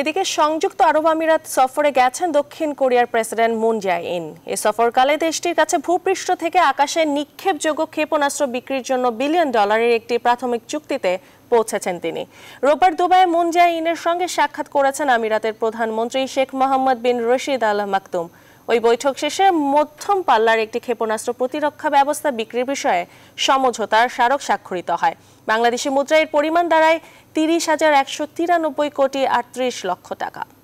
এদিকে সংযুক্ত আরব আমিরাত সফরে গেছেন দক্ষিণ কোরিয়ার প্রেসিডেন্ট মুন জায় ইন এ সফরকালে দেশটির কাছে ভূপৃষ্ঠ থেকে আকাশে নিক্ষেপযোগ্য ক্ষেপণাস্ত্র বিক্রির জন্য বিলিয়ন ডলারের একটি প্রাথমিক চুক্তিতে পৌঁছেছেন তিনি রোববার দুবাইয়ে মুন জায় ইনের সঙ্গে সাক্ষাৎ করেছেন আমিরাতের প্রধানমন্ত্রী শেখ মোহাম্মদ বিন রশিদ আল মাকতুম ওই বৈঠক শেষে মধ্যম পাল্লার একটি ক্ষেপণাস্ত্র প্রতিরক্ষা ব্যবস্থা বিক্রির বিষয়ে সমঝোতার স্মারক স্বাক্ষরিত হয় বাংলাদেশি মুদ্রা এর পরিমাণ দাঁড়ায় তিরিশ হাজার একশো তিরানব্বই কোটি আটত্রিশ লক্ষ টাকা